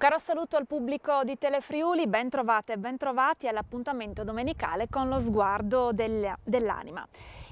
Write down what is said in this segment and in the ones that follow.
Un caro saluto al pubblico di Telefriuli, ben trovate e ben trovati all'appuntamento domenicale con lo sguardo dell'anima.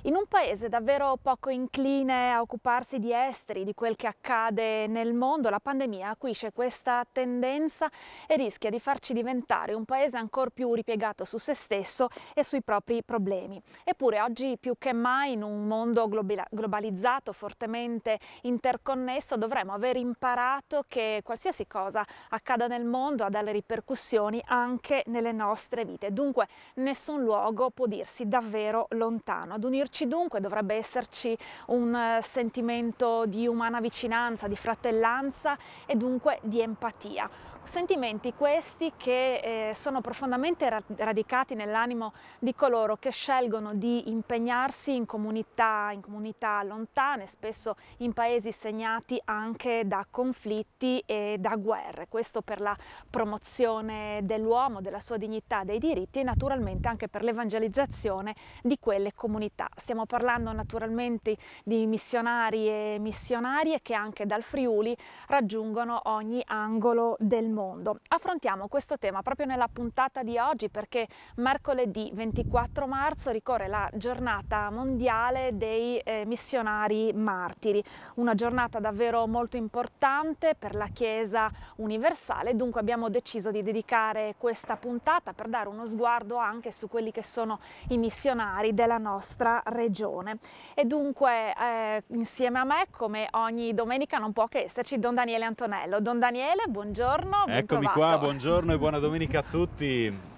In un paese davvero poco incline a occuparsi di esteri, di quel che accade nel mondo, la pandemia acuisce questa tendenza e rischia di farci diventare un paese ancora più ripiegato su se stesso e sui propri problemi. Eppure oggi più che mai in un mondo globalizzato, fortemente interconnesso, dovremmo aver imparato che qualsiasi cosa accada nel mondo ha delle ripercussioni anche nelle nostre vite. Dunque nessun luogo può dirsi davvero lontano. Ad unirci esserci dunque, dovrebbe esserci un eh, sentimento di umana vicinanza, di fratellanza e dunque di empatia. Sentimenti questi che eh, sono profondamente ra radicati nell'animo di coloro che scelgono di impegnarsi in comunità, in comunità lontane, spesso in paesi segnati anche da conflitti e da guerre. Questo per la promozione dell'uomo, della sua dignità, dei diritti e naturalmente anche per l'evangelizzazione di quelle comunità. Stiamo parlando naturalmente di missionari e missionarie che anche dal Friuli raggiungono ogni angolo del mondo. Affrontiamo questo tema proprio nella puntata di oggi perché mercoledì 24 marzo ricorre la giornata mondiale dei eh, missionari martiri, una giornata davvero molto importante per la Chiesa universale, dunque abbiamo deciso di dedicare questa puntata per dare uno sguardo anche su quelli che sono i missionari della nostra regione. E dunque eh, insieme a me, come ogni domenica, non può che esserci Don Daniele Antonello. Don Daniele, buongiorno. Eccomi qua, buongiorno e buona domenica a tutti.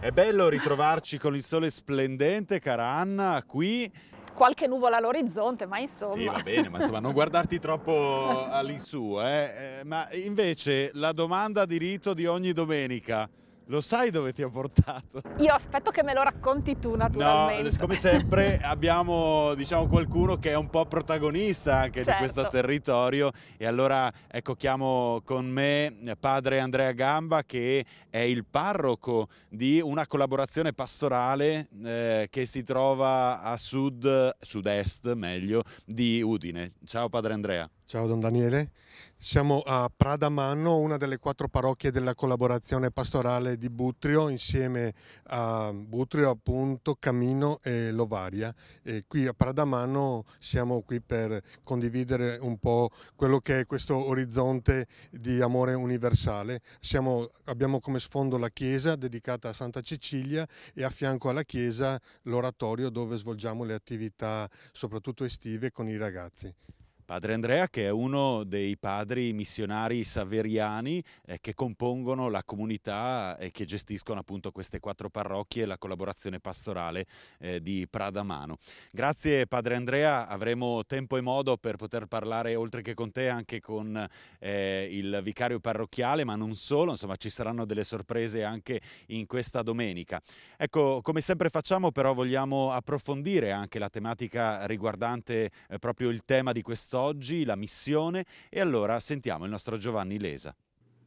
È bello ritrovarci con il sole splendente, cara Anna, qui qualche nuvola all'orizzonte, ma insomma. Sì, va bene, ma insomma, non guardarti troppo all'insù, eh. eh. Ma invece la domanda di rito di ogni domenica. Lo sai dove ti ho portato? Io aspetto che me lo racconti tu, naturalmente. No, come sempre abbiamo diciamo, qualcuno che è un po' protagonista anche certo. di questo certo. territorio e allora ecco chiamo con me padre Andrea Gamba che è il parroco di una collaborazione pastorale eh, che si trova a sud, sud-est meglio, di Udine. Ciao padre Andrea. Ciao Don Daniele. Siamo a Pradamanno, una delle quattro parrocchie della collaborazione pastorale di Butrio, insieme a Butrio, appunto, Camino e Lovaria. E qui a Pradamanno siamo qui per condividere un po' quello che è questo orizzonte di amore universale. Siamo, abbiamo come sfondo la chiesa dedicata a Santa Cecilia e a fianco alla chiesa l'oratorio dove svolgiamo le attività soprattutto estive con i ragazzi. Padre Andrea che è uno dei padri missionari saveriani eh, che compongono la comunità e che gestiscono appunto queste quattro parrocchie e la collaborazione pastorale eh, di Pradamano. Grazie Padre Andrea, avremo tempo e modo per poter parlare oltre che con te anche con eh, il vicario parrocchiale, ma non solo, insomma ci saranno delle sorprese anche in questa domenica. Ecco, come sempre facciamo però vogliamo approfondire anche la tematica riguardante eh, proprio il tema di questo quest'oggi, la missione e allora sentiamo il nostro Giovanni Lesa.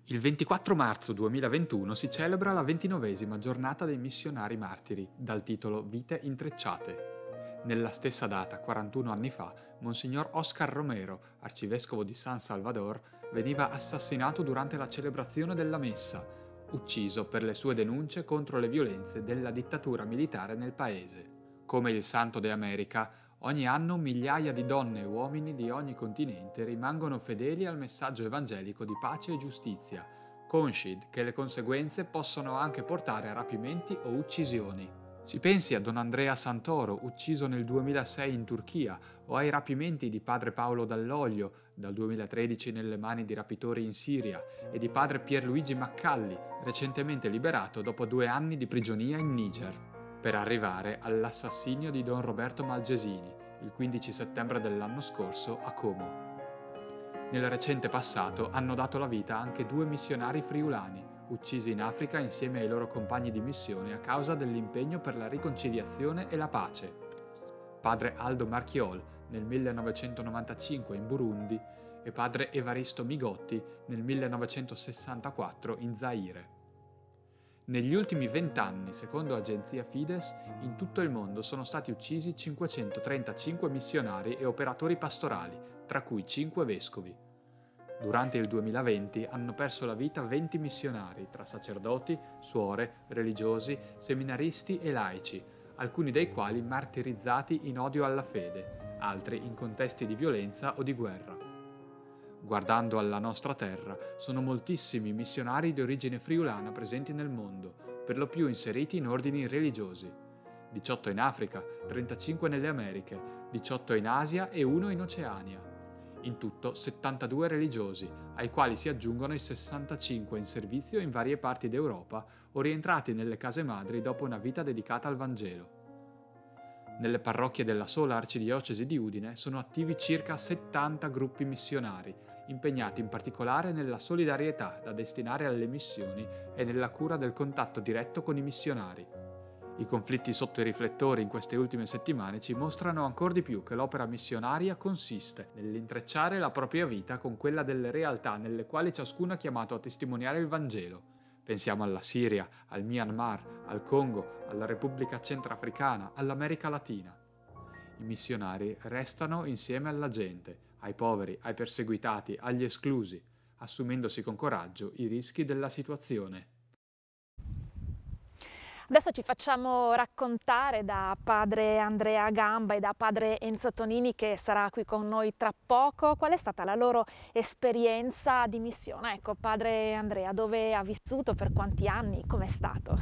Il 24 marzo 2021 si celebra la ventinovesima giornata dei missionari martiri, dal titolo Vite intrecciate. Nella stessa data, 41 anni fa, Monsignor Oscar Romero, arcivescovo di San Salvador, veniva assassinato durante la celebrazione della messa, ucciso per le sue denunce contro le violenze della dittatura militare nel paese. Come il Santo de America, Ogni anno migliaia di donne e uomini di ogni continente rimangono fedeli al messaggio evangelico di pace e giustizia, consci che le conseguenze possono anche portare a rapimenti o uccisioni. Si pensi a Don Andrea Santoro, ucciso nel 2006 in Turchia, o ai rapimenti di padre Paolo Dall'Oglio, dal 2013 nelle mani di rapitori in Siria, e di padre Pierluigi Maccalli, recentemente liberato dopo due anni di prigionia in Niger per arrivare all'assassinio di Don Roberto Malgesini, il 15 settembre dell'anno scorso a Como. Nel recente passato hanno dato la vita anche due missionari friulani, uccisi in Africa insieme ai loro compagni di missione a causa dell'impegno per la riconciliazione e la pace. Padre Aldo Marchiol nel 1995 in Burundi e padre Evaristo Migotti nel 1964 in Zaire. Negli ultimi vent'anni, secondo agenzia Fides, in tutto il mondo sono stati uccisi 535 missionari e operatori pastorali, tra cui 5 vescovi. Durante il 2020 hanno perso la vita 20 missionari, tra sacerdoti, suore, religiosi, seminaristi e laici, alcuni dei quali martirizzati in odio alla fede, altri in contesti di violenza o di guerra. Guardando alla nostra terra, sono moltissimi missionari di origine friulana presenti nel mondo, per lo più inseriti in ordini religiosi. 18 in Africa, 35 nelle Americhe, 18 in Asia e 1 in Oceania. In tutto 72 religiosi, ai quali si aggiungono i 65 in servizio in varie parti d'Europa o rientrati nelle case madri dopo una vita dedicata al Vangelo. Nelle parrocchie della sola arcidiocesi di Udine sono attivi circa 70 gruppi missionari, impegnati in particolare nella solidarietà da destinare alle missioni e nella cura del contatto diretto con i missionari. I conflitti sotto i riflettori in queste ultime settimane ci mostrano ancora di più che l'opera missionaria consiste nell'intrecciare la propria vita con quella delle realtà nelle quali ciascuno è chiamato a testimoniare il Vangelo. Pensiamo alla Siria, al Myanmar, al Congo, alla Repubblica Centrafricana, all'America Latina. I missionari restano insieme alla gente, ai poveri, ai perseguitati, agli esclusi, assumendosi con coraggio i rischi della situazione. Adesso ci facciamo raccontare da padre Andrea Gamba e da padre Enzo Tonini che sarà qui con noi tra poco qual è stata la loro esperienza di missione. Ecco, padre Andrea, dove ha vissuto, per quanti anni, com'è stato?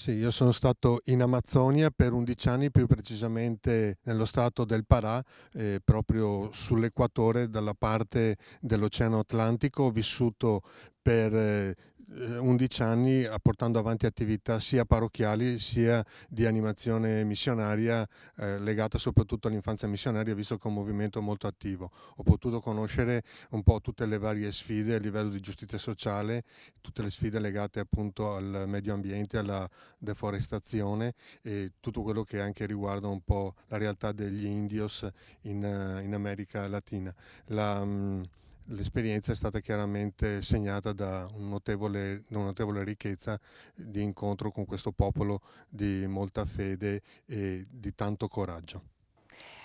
Sì, io sono stato in Amazzonia per 11 anni, più precisamente nello stato del Parà, eh, proprio sull'equatore, dalla parte dell'Oceano Atlantico. Ho vissuto per eh, 11 eh, anni portando avanti attività sia parrocchiali sia di animazione missionaria eh, legata soprattutto all'infanzia missionaria visto che è un movimento molto attivo. Ho potuto conoscere un po' tutte le varie sfide a livello di giustizia sociale, tutte le sfide legate appunto al medio ambiente, alla deforestazione e tutto quello che anche riguarda un po' la realtà degli indios in, eh, in America Latina. La, mm, l'esperienza è stata chiaramente segnata da, un notevole, da, una notevole ricchezza di incontro con questo popolo di molta fede e di tanto coraggio.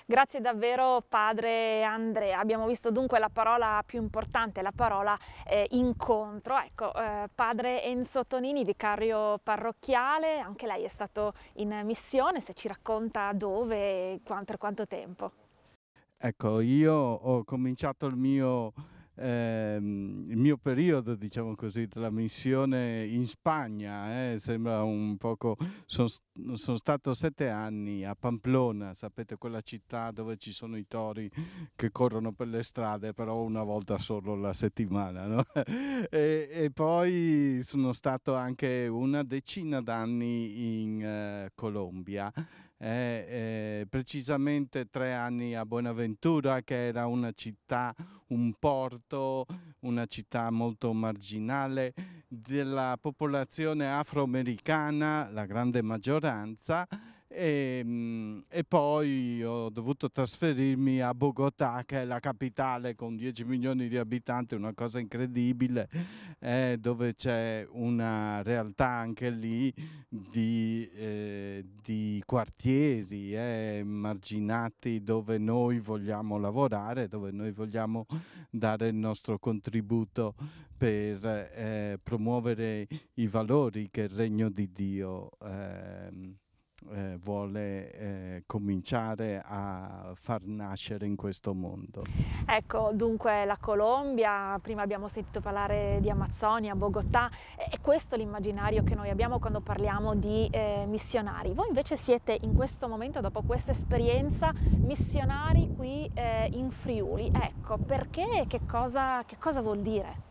Grazie davvero padre Andrea, abbiamo visto dunque la parola più importante, la parola eh, incontro. Ecco, eh, padre Enzo Tonini, vicario parrocchiale, anche lei è stato in missione, se ci racconta dove e per quanto tempo. Ecco, io ho cominciato il mio ehm, il mio periodo, diciamo così, della missione in Spagna, eh, sembra un poco, sono son stato sette anni a Pamplona, sapete quella città dove ci sono i tori che corrono per le strade, però una volta solo la settimana, no? e, e poi sono stato anche una decina d'anni in Colombia, eh, eh, precisamente tre anni a Buenaventura che era una città, un porto, una città molto marginale della popolazione afroamericana, la grande maggioranza, e, ehm, e, poi ho dovuto trasferirmi a Bogotà, che è la capitale con 10 milioni di abitanti, una cosa incredibile, eh, dove c'è una realtà anche lì di, eh, di quartieri eh, marginati dove noi vogliamo lavorare, dove noi vogliamo dare il nostro contributo per eh, promuovere i valori che il regno di Dio ehm, vuole eh, cominciare a far nascere in questo mondo? Ecco, dunque la Colombia, prima abbiamo sentito parlare di Amazzonia, Bogotà, è questo l'immaginario che noi abbiamo quando parliamo di eh, missionari. Voi invece siete in questo momento, dopo questa esperienza, missionari qui eh, in Friuli. Ecco, perché e che cosa, che cosa vuol dire?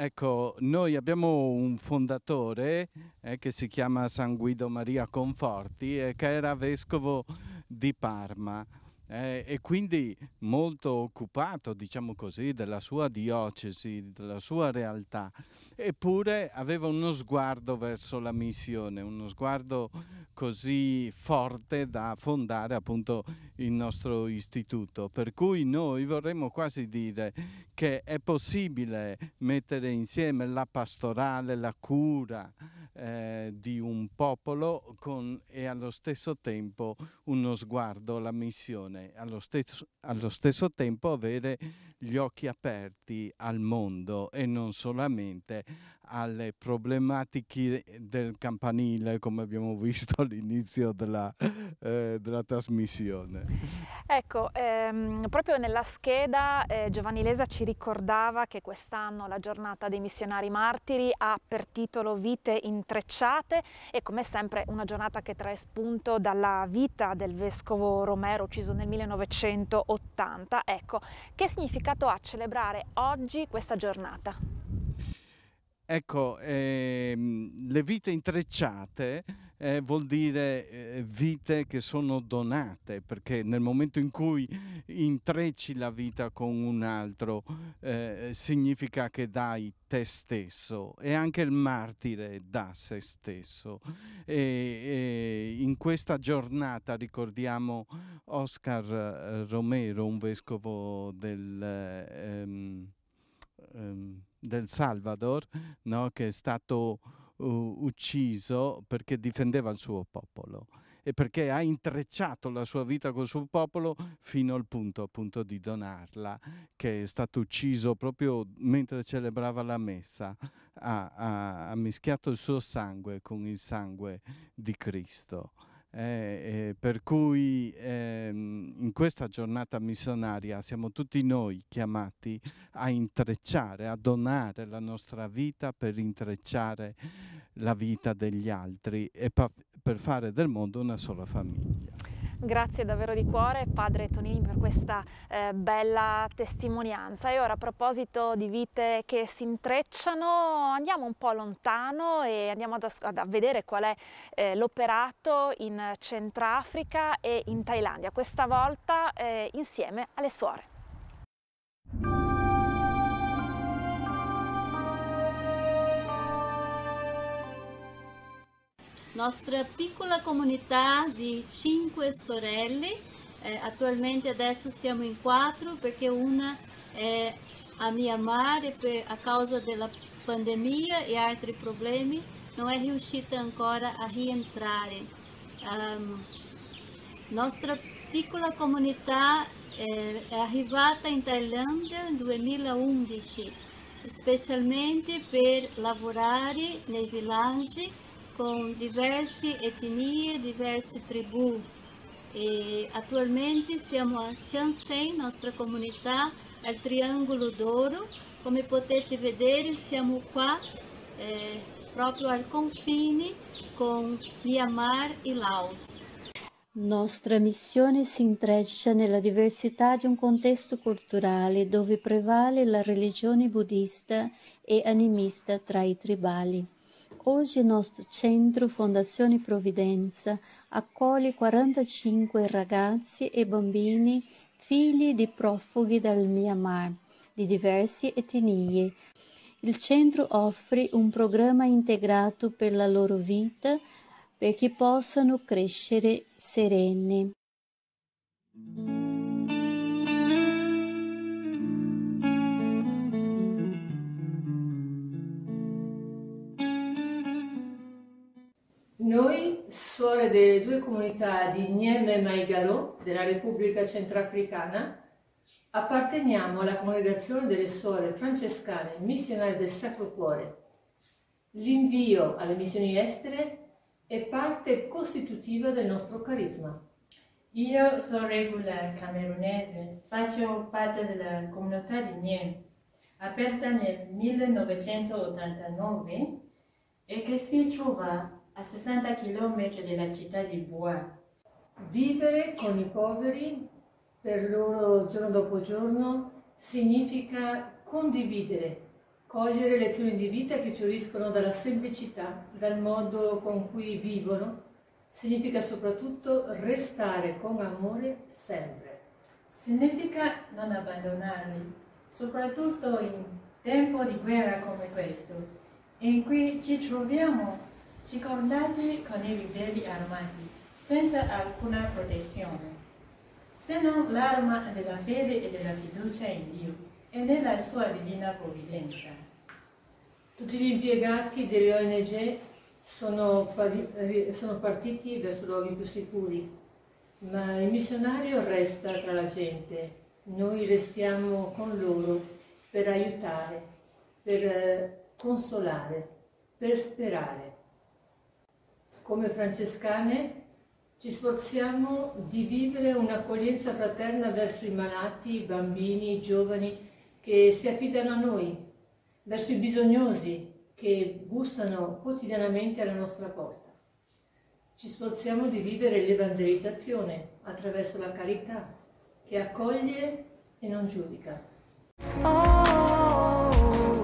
Ecco, noi abbiamo un fondatore eh, che si chiama San Guido Maria Conforti e eh, che era vescovo di Parma eh, e quindi molto occupato, diciamo così, della sua diocesi, della sua realtà, eppure aveva uno sguardo verso la missione, uno sguardo così forte da fondare appunto il nostro istituto. Per cui noi vorremmo quasi dire che è possibile mettere insieme la pastorale, la cura, eh, di un popolo con, e allo stesso tempo uno sguardo alla missione, allo stesso, allo stesso tempo avere gli occhi aperti al mondo e non solamente alle problematiche del campanile come abbiamo visto all'inizio della, eh, della trasmissione. Ecco, ehm, proprio nella scheda eh, Giovanni Lesa ci ricordava che quest'anno la giornata dei missionari martiri ha per titolo Vite intrecciate e come sempre una giornata che trae spunto dalla vita del vescovo Romero ucciso nel 1980. Ecco, che significato ha celebrare oggi questa giornata? Ecco, ehm, le vite intrecciate eh, vuol dire eh, vite che sono donate, perché nel momento in cui intrecci la vita con un altro eh, significa che dai te stesso e anche il martire dà se stesso. E, e in questa giornata ricordiamo Oscar eh, Romero, un vescovo del... Ehm, ehm, del Salvador no? che è stato uh, ucciso perché difendeva il suo popolo e perché ha intrecciato la sua vita col suo popolo fino al punto appunto di donarla, che è stato ucciso proprio mentre celebrava la messa, ha, ha, ha mischiato il suo sangue con il sangue di Cristo eh, eh, per cui ehm, in questa giornata missionaria siamo tutti noi chiamati a intrecciare, a donare la nostra vita per intrecciare la vita degli altri e per fare del mondo una sola famiglia. Grazie davvero di cuore padre Tonini per questa eh, bella testimonianza e ora a proposito di vite che si intrecciano andiamo un po' lontano e andiamo ad, ad, a vedere qual è eh, l'operato in Centrafrica e in Thailandia, questa volta eh, insieme alle suore. nostra piccola comunità di cinque sorelle, eh, attualmente adesso siamo in quattro perché una è a Myanmar e per, a causa della pandemia e altri problemi non è riuscita ancora a rientrare. Um, nostra piccola comunità eh, è arrivata in Thailandia nel 2011, specialmente per lavorare nei villaggi com diversas etnia, diversas tribu. E atualmente somos a Tiansen, comunidade, é o Triângulo d'Ouro. Como podem ver, estamos aqui, eh, é, proprio ao confine com Myanmar e Laos. Nostra missione si intreccia nella diversità di un contesto culturale dove prevale la religione buddista e animista tra i tribali. Oggi il nostro centro Fondazione Provvidenza accoglie 45 ragazzi e bambini figli di profughi dal Myanmar di diverse etnie. Il centro offre un programma integrato per la loro vita perché possano crescere sereni. nome delle due comunità di Nieme e Maigalo della Repubblica Centrafricana, apparteniamo alla congregazione delle suore francescane missionarie del Sacro Cuore. L'invio alle missioni estere è parte costitutiva del nostro carisma. Io sono Regula camerunese, faccio parte della comunità di Nieme, aperta nel 1989 e che si trova a 60 km dalla città di Bois. Vivere con i poveri, per loro giorno dopo giorno, significa condividere, cogliere lezioni di vita che fioriscono dalla semplicità, dal modo con cui vivono, significa soprattutto restare con amore sempre. Significa non abbandonarli, soprattutto in tempo di guerra come questo, in cui ci troviamo circondati con i ribelli armati, senza alcuna protezione, se non l'arma della fede e della fiducia in Dio e nella sua divina provvidenza. Tutti gli impiegati delle ONG sono, eh, sono partiti verso luoghi più sicuri, ma il missionario resta tra la gente, noi restiamo con loro per aiutare, per eh, consolare, per sperare come francescane, ci sforziamo di vivere un'accoglienza fraterna verso i malati, i bambini, i giovani che si affidano a noi, verso i bisognosi che bussano quotidianamente alla nostra porta. Ci sforziamo di vivere l'evangelizzazione attraverso la carità che accoglie e non giudica. Oh, oh, oh.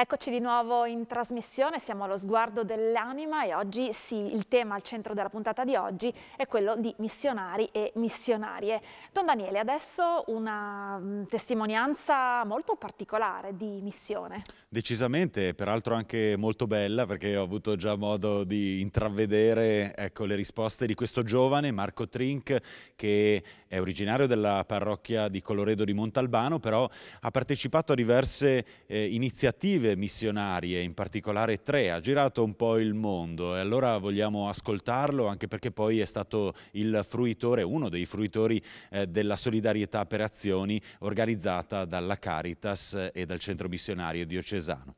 Eccoci di nuovo in trasmissione, siamo allo sguardo dell'anima e oggi sì, il tema al centro della puntata di oggi è quello di missionari e missionarie. Don Daniele, adesso una mm, testimonianza molto particolare di missione. Decisamente, peraltro anche molto bella perché ho avuto già modo di intravedere ecco, le risposte di questo giovane Marco Trink che è originario della parrocchia di Coloredo di Montalbano, però ha partecipato a diverse eh, iniziative iniziative missionarie, in particolare tre, ha girato un po' il mondo e allora vogliamo ascoltarlo anche perché poi è stato il fruitore, uno dei fruitori eh, della solidarietà per azioni organizzata dalla Caritas eh, e dal Centro Missionario Diocesano.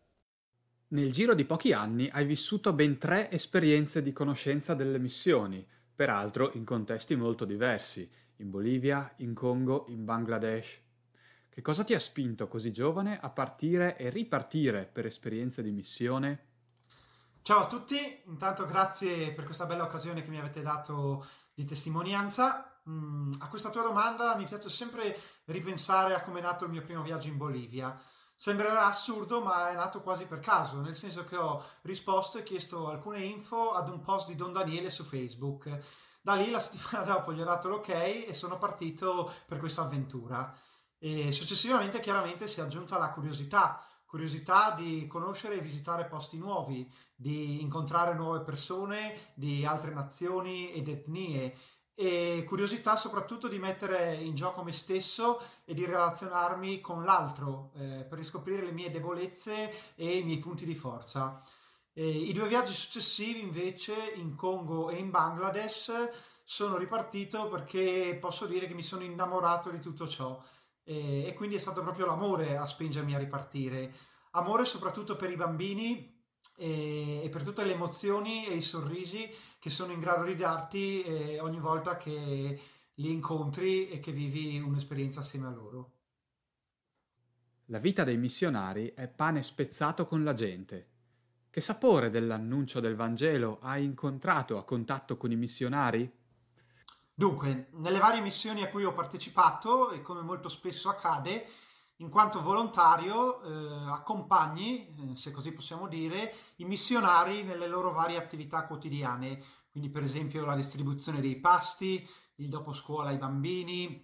Nel giro di pochi anni hai vissuto ben tre esperienze di conoscenza delle missioni, peraltro in contesti molto diversi, in Bolivia, in Congo, in Bangladesh. Che cosa ti ha spinto così giovane a partire e ripartire per esperienze di missione? Ciao a tutti, intanto grazie per questa bella occasione che mi avete dato di testimonianza. Mm, a questa tua domanda mi piace sempre ripensare a come è nato il mio primo viaggio in Bolivia. Sembrerà assurdo, ma è nato quasi per caso, nel senso che ho risposto e chiesto alcune info ad un post di Don Daniele su Facebook. Da lì la settimana dopo gli ho dato l'ok e sono partito per questa avventura. E successivamente chiaramente si è aggiunta la curiosità, curiosità di conoscere e visitare posti nuovi, di incontrare nuove persone di altre nazioni ed etnie e curiosità soprattutto di mettere in gioco me stesso e di relazionarmi con l'altro eh, per riscoprire le mie debolezze e i miei punti di forza. E I due viaggi successivi invece in Congo e in Bangladesh sono ripartito perché posso dire che mi sono innamorato di tutto ciò e, e quindi è stato proprio l'amore a spingermi a ripartire. Amore soprattutto per i bambini e, per tutte le emozioni e i sorrisi che sono in grado di darti eh, ogni volta che li incontri e che vivi un'esperienza assieme a loro. La vita dei missionari è pane spezzato con la gente. Che sapore dell'annuncio del Vangelo hai incontrato a contatto con i missionari? Dunque, nelle varie missioni a cui ho partecipato, e come molto spesso accade, in quanto volontario eh, accompagni, eh, se così possiamo dire, i missionari nelle loro varie attività quotidiane, quindi per esempio la distribuzione dei pasti, il dopo scuola ai bambini,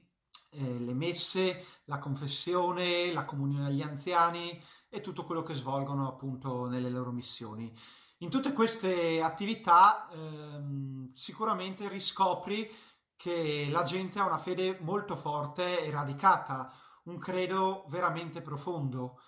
eh, le messe, la confessione, la comunione agli anziani e tutto quello che svolgono appunto nelle loro missioni. In tutte queste attività ehm, sicuramente riscopri che la gente ha una fede molto forte e radicata, un credo veramente profondo.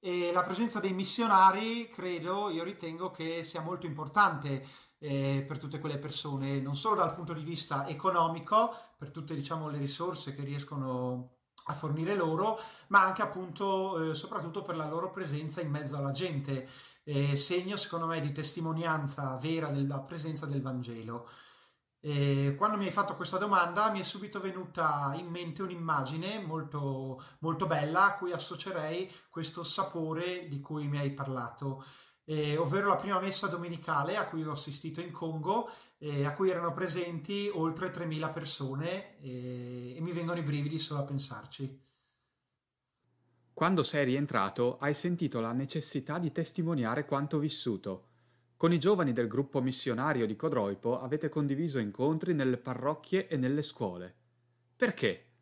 E la presenza dei missionari, credo, io ritengo che sia molto importante eh, per tutte quelle persone, non solo dal punto di vista economico, per tutte diciamo, le risorse che riescono a fornire loro, ma anche appunto eh, soprattutto per la loro presenza in mezzo alla gente, eh, segno secondo me di testimonianza vera della presenza del Vangelo quando mi hai fatto questa domanda mi è subito venuta in mente un'immagine molto, molto bella a cui associerei questo sapore di cui mi hai parlato. Eh, ovvero la prima messa domenicale a cui ho assistito in Congo, eh, a cui erano presenti oltre 3.000 persone eh, e mi vengono i brividi solo a pensarci. Quando sei rientrato hai sentito la necessità di testimoniare quanto vissuto con i giovani del gruppo missionario di Codroipo avete condiviso incontri nelle parrocchie e nelle scuole. Perché?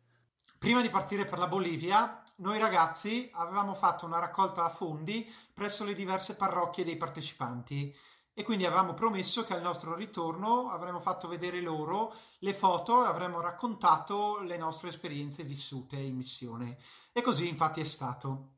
Prima di partire per la Bolivia, noi ragazzi avevamo fatto una raccolta a fondi presso le diverse parrocchie dei partecipanti e quindi avevamo promesso che al nostro ritorno avremmo fatto vedere loro le foto e avremmo raccontato le nostre esperienze vissute in missione. E così infatti è stato.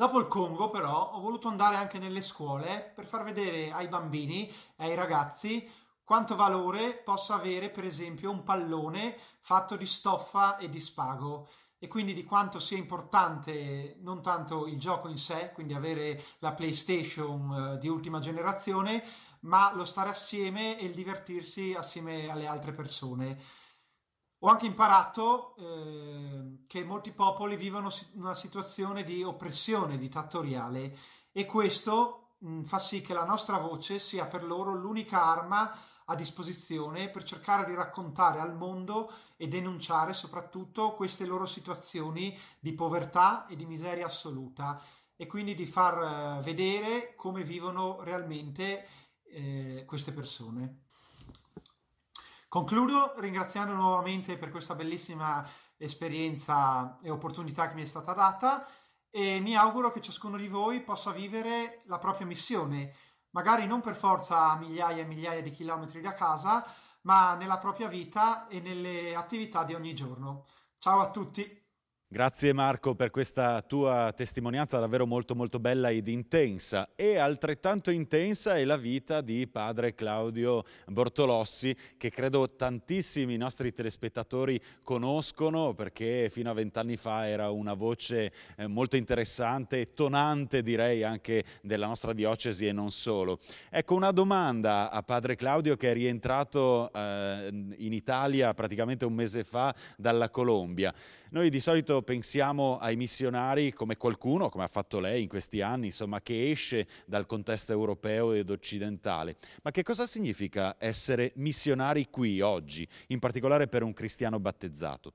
Dopo il Congo, però, ho voluto andare anche nelle scuole per far vedere ai bambini e ai ragazzi quanto valore possa avere, per esempio, un pallone fatto di stoffa e di spago e quindi di quanto sia importante non tanto il gioco in sé, quindi avere la PlayStation eh, di ultima generazione, ma lo stare assieme e il divertirsi assieme alle altre persone. Ho anche imparato eh, che molti popoli vivono una situazione di oppressione dittatoriale e questo mh, mm, fa sì che la nostra voce sia per loro l'unica arma a disposizione per cercare di raccontare al mondo e denunciare soprattutto queste loro situazioni di povertà e di miseria assoluta e quindi di far eh, vedere come vivono realmente eh, queste persone. Concludo ringraziando nuovamente per questa bellissima esperienza e opportunità che mi è stata data e mi auguro che ciascuno di voi possa vivere la propria missione, magari non per forza a migliaia e migliaia di chilometri da casa, ma nella propria vita e nelle attività di ogni giorno. Ciao a tutti! Grazie Marco per questa tua testimonianza davvero molto molto bella ed intensa e altrettanto intensa è la vita di padre Claudio Bortolossi che credo tantissimi nostri telespettatori conoscono perché fino a vent'anni fa era una voce eh, molto interessante e tonante direi anche della nostra diocesi e non solo. Ecco una domanda a padre Claudio che è rientrato eh, in Italia praticamente un mese fa dalla Colombia. Noi di solito pensiamo ai missionari come qualcuno, come ha fatto lei in questi anni, insomma, che esce dal contesto europeo ed occidentale. Ma che cosa significa essere missionari qui oggi, in particolare per un cristiano battezzato?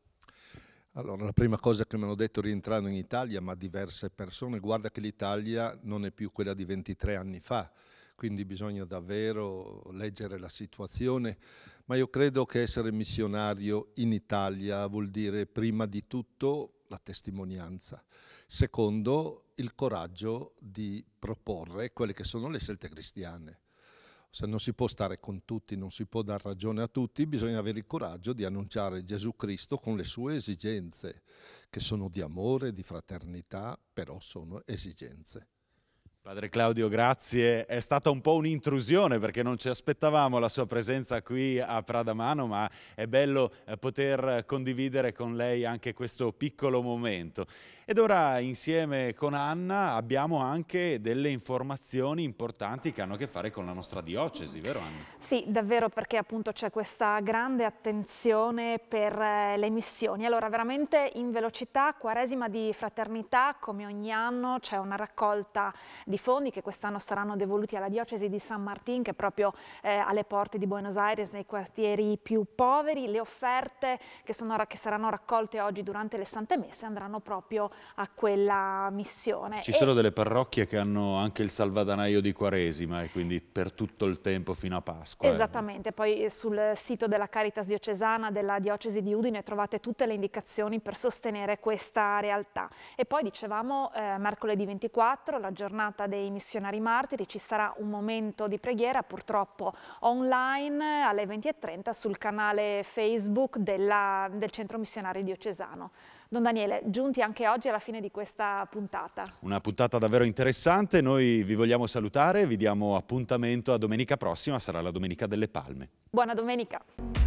Allora, la prima cosa che mi hanno detto rientrando in Italia, ma diverse persone, guarda che l'Italia non è più quella di 23 anni fa quindi bisogna davvero leggere la situazione, ma io credo che essere missionario in Italia vuol dire prima di tutto la testimonianza, secondo il coraggio di proporre quelle che sono le scelte cristiane. Se non si può stare con tutti, non si può dar ragione a tutti, bisogna avere il coraggio di annunciare Gesù Cristo con le sue esigenze, che sono di amore, di fraternità, però sono esigenze. Padre Claudio, grazie. È stata un po' un'intrusione perché non ci aspettavamo la sua presenza qui a Pradamano, ma è bello eh, poter condividere con lei anche questo piccolo momento. Ed ora insieme con Anna abbiamo anche delle informazioni importanti che hanno a che fare con la nostra diocesi, vero Anna? Sì, davvero perché appunto c'è questa grande attenzione per eh, le missioni. Allora veramente in velocità, Quaresima di Fraternità, come ogni anno c'è una raccolta di di fondi che quest'anno saranno devoluti alla diocesi di San Martín che è proprio eh, alle porte di Buenos Aires nei quartieri più poveri. Le offerte che, sono, che, saranno raccolte oggi durante le Sante Messe andranno proprio a quella missione. Ci e... sono delle parrocchie che hanno anche il salvadanaio di Quaresima e quindi per tutto il tempo fino a Pasqua. Eh. Esattamente, eh. poi sul sito della Caritas diocesana della diocesi di Udine trovate tutte le indicazioni per sostenere questa realtà. E poi dicevamo eh, mercoledì 24 la giornata giornata dei missionari martiri ci sarà un momento di preghiera purtroppo online alle 20.30 sul canale Facebook della, del Centro Missionario Diocesano. Don Daniele, giunti anche oggi alla fine di questa puntata. Una puntata davvero interessante, noi vi vogliamo salutare, vi diamo appuntamento a domenica prossima, sarà la Domenica delle Palme. Buona domenica!